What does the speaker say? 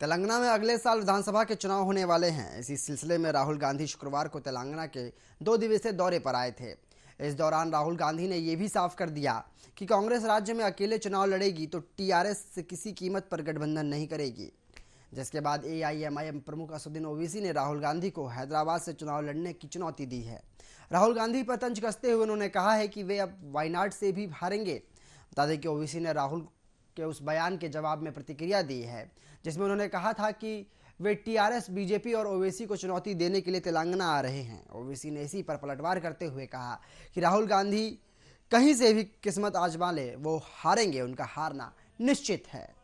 तेलंगाना में अगले साल विधानसभा के चुनाव होने वाले हैं इसी सिलसिले में राहुल गांधी शुक्रवार को तेलंगाना के दो दिवसीय दौरे पर आए थे इस दौरान राहुल गांधी ने यह भी साफ कर दिया कि कांग्रेस राज्य में अकेले चुनाव लड़ेगी तो टीआरएस से किसी कीमत पर गठबंधन नहीं करेगी जिसके बाद एआईएमआईएम प्रमुख असुद्दीन ओवीसी ने राहुल गांधी को हैदराबाद से चुनाव लड़ने की चुनौती दी है राहुल गांधी पर तंज कसते हुए उन्होंने कहा है कि वे अब वायनाड से भी हारेंगे बता दें कि ओवीसी ने राहुल के उस बयान के जवाब में प्रतिक्रिया दी है जिसमें उन्होंने कहा था कि वे टीआरएस बीजेपी और ओवैसी को चुनौती देने के लिए तेलंगाना आ रहे हैं ओवैसी ने इसी पर पलटवार करते हुए कहा कि राहुल गांधी कहीं से भी किस्मत आजमा ले वो हारेंगे उनका हारना निश्चित है